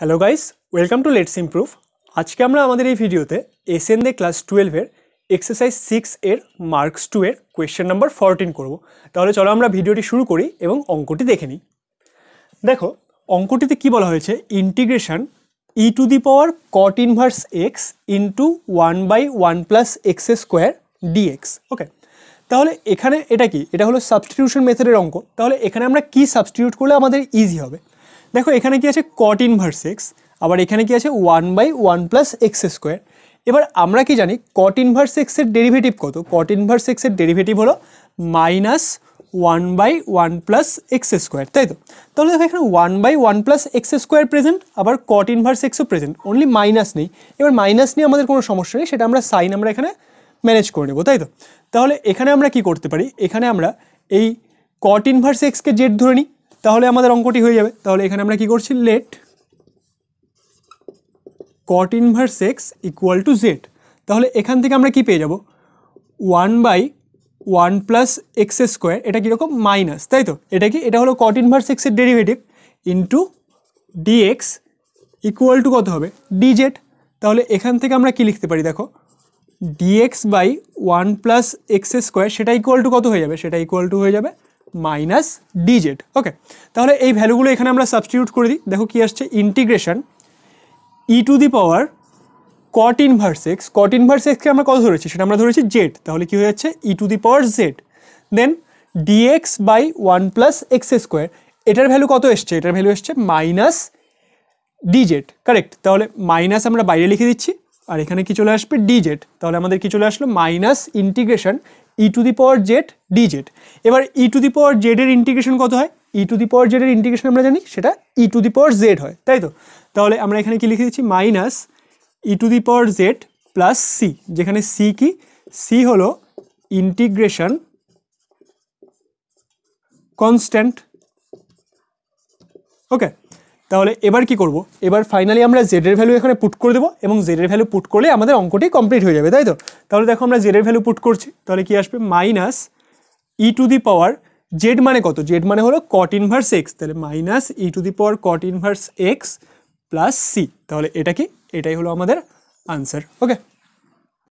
hello guys welcome to let's improve আজকে আমরা আমাদের এই ভিডিওতে এসএন দে ক্লাস টুয়েলভের এক্সারসাইজ সিক্স এর মার্কস টু এর কোয়েশ্চেন নাম্বার ফরটিন করবো তাহলে চলো আমরা ভিডিওটি শুরু করি এবং অঙ্কটি দেখে নিই দেখো অঙ্কটিতে কি বলা হয়েছে integration e to the power cot inverse x into one by one plus x square d x okay তাহলে এখানে এটা কি এটা হলো সাবস্টিটিউশন মেথডের অঙ্ক তাহলে এখানে আমরা কি সাবস্টিটিউট করলে আমাদের ইজি হবে দেখো এখানে কি আছে কট ইনভার্স এক্স আবার এখানে কি আছে one by one plus x square এবার আমরা কি জানি কট ইনভার্স এক্সের ডেরিভেটিভ কত কট ইনভার্স এক্সের ডেরিভেটিভ হলো minus one by one plus x square তাই তো তাহলে দেখো এখানে one by one plus x square present আবার কট ইনভার্স এক্সও প্রেজেন্ট অনলি মাইনাস নেই এবার মাইনাস নিয়ে আমাদের কোনো সমস্যা নেই সেটা আমরা সাইন আমরা এখানে ম্যানেজ করে নেবো তাই তো তাহলে এখানে আমরা কি করতে পারি এখানে আমরা এই কট ইনভার্স এক্সকে জেড ধরে নিই তাহলে আমাদের অঙ্কটি হয়ে যাবে তাহলে এখানে আমরা কি করছি let cot inverse x equal to z তাহলে এখান থেকে আমরা কি পেয়ে যাব one by one plus x square এটা কীরকম মাইনাস তাই তো এটা কি এটা হলো কট ইনভার্স এক্সের derivative into d x equal to কত হবে ডিজেড তাহলে এখান থেকে আমরা কি লিখতে পারি দেখো d x by one plus x square সেটা ইকুয়াল টু কত হয়ে যাবে সেটা ইকুয়াল টু হয়ে যাবে মাইনাস ডিজেড ওকে তাহলে এই ভ্যালুগুলো এখানে আমরা সাবস্টিটিউট করে দিই দেখো কি আসছে integration e to the power cot inverse x cot inverse এক্সকে আমরা কত ধরেছি সেটা আমরা ধরেছি জেড তাহলে কি হয়ে যাচ্ছে e to the power z then d x by one plus x square এটার ভ্যালু কত এসছে এটার ভ্যালু এসছে মাইনাস ডিজেড কারেক্ট তাহলে মাইনাস আমরা বাইরে লিখে দিচ্ছি আর এখানে কি চলে আসবে ডিজেড তাহলে আমাদের কি চলে আসলো minus integration e to the power z d z এবার e to the power জেডের integration কত হয় ই টু দি পাওয়ার জেডের ইন্টিগ্রেশন আমরা জানি সেটা ই টু দি পাওয়ার জেড হয় তাই তো তাহলে আমরা এখানে কি লিখে দিচ্ছি minus e to the power Z plus C যেখানে সি কি সি হলো ইন্টিগ্রেশন কনস্ট্যান্ট ওকে তাহলে এবার কি করব এবার ফাইনালি আমরা জেডের ভ্যালু এখানে পুট করে দেবো এবং জেডের ভ্যালু পুট করলে আমাদের অঙ্কটি কমপ্লিট হয়ে যাবে তাই তো তাহলে দেখো আমরা জেডের ভ্যালু পুট করছি তাহলে কি আসবে minus e to the power z মানে কত জেড মানে হলো কট ইনভার্স এক্স তাহলে minus e to the power cot inverse x plus c তাহলে এটা কি এটাই হলো আমাদের আনসার ওকে